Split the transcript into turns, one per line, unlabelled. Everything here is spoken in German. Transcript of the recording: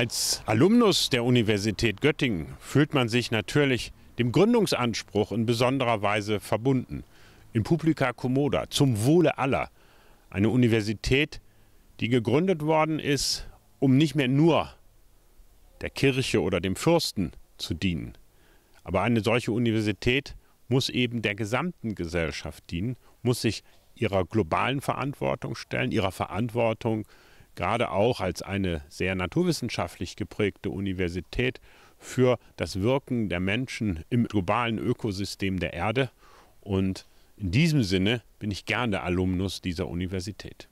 Als Alumnus der Universität Göttingen fühlt man sich natürlich dem Gründungsanspruch in besonderer Weise verbunden. In Publica Commoda, zum Wohle aller. Eine Universität, die gegründet worden ist, um nicht mehr nur der Kirche oder dem Fürsten zu dienen. Aber eine solche Universität muss eben der gesamten Gesellschaft dienen, muss sich ihrer globalen Verantwortung stellen, ihrer Verantwortung gerade auch als eine sehr naturwissenschaftlich geprägte Universität für das Wirken der Menschen im globalen Ökosystem der Erde. Und in diesem Sinne bin ich gerne Alumnus dieser Universität.